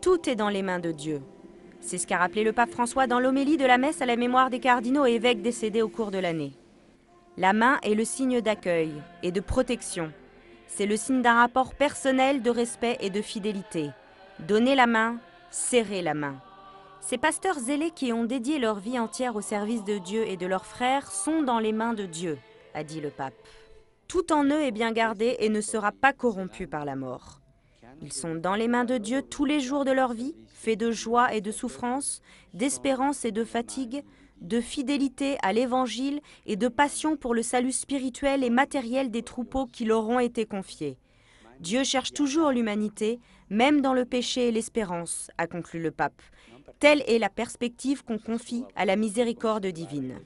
Tout est dans les mains de Dieu. C'est ce qu'a rappelé le pape François dans l'homélie de la messe à la mémoire des cardinaux et évêques décédés au cours de l'année. La main est le signe d'accueil et de protection. C'est le signe d'un rapport personnel de respect et de fidélité. Donnez la main, serrez la main. Ces pasteurs zélés qui ont dédié leur vie entière au service de Dieu et de leurs frères sont dans les mains de Dieu, a dit le pape. Tout en eux est bien gardé et ne sera pas corrompu par la mort. Ils sont dans les mains de Dieu tous les jours de leur vie, faits de joie et de souffrance, d'espérance et de fatigue, de fidélité à l'Évangile et de passion pour le salut spirituel et matériel des troupeaux qui leur ont été confiés. Dieu cherche toujours l'humanité, même dans le péché et l'espérance, a conclu le pape. Telle est la perspective qu'on confie à la miséricorde divine.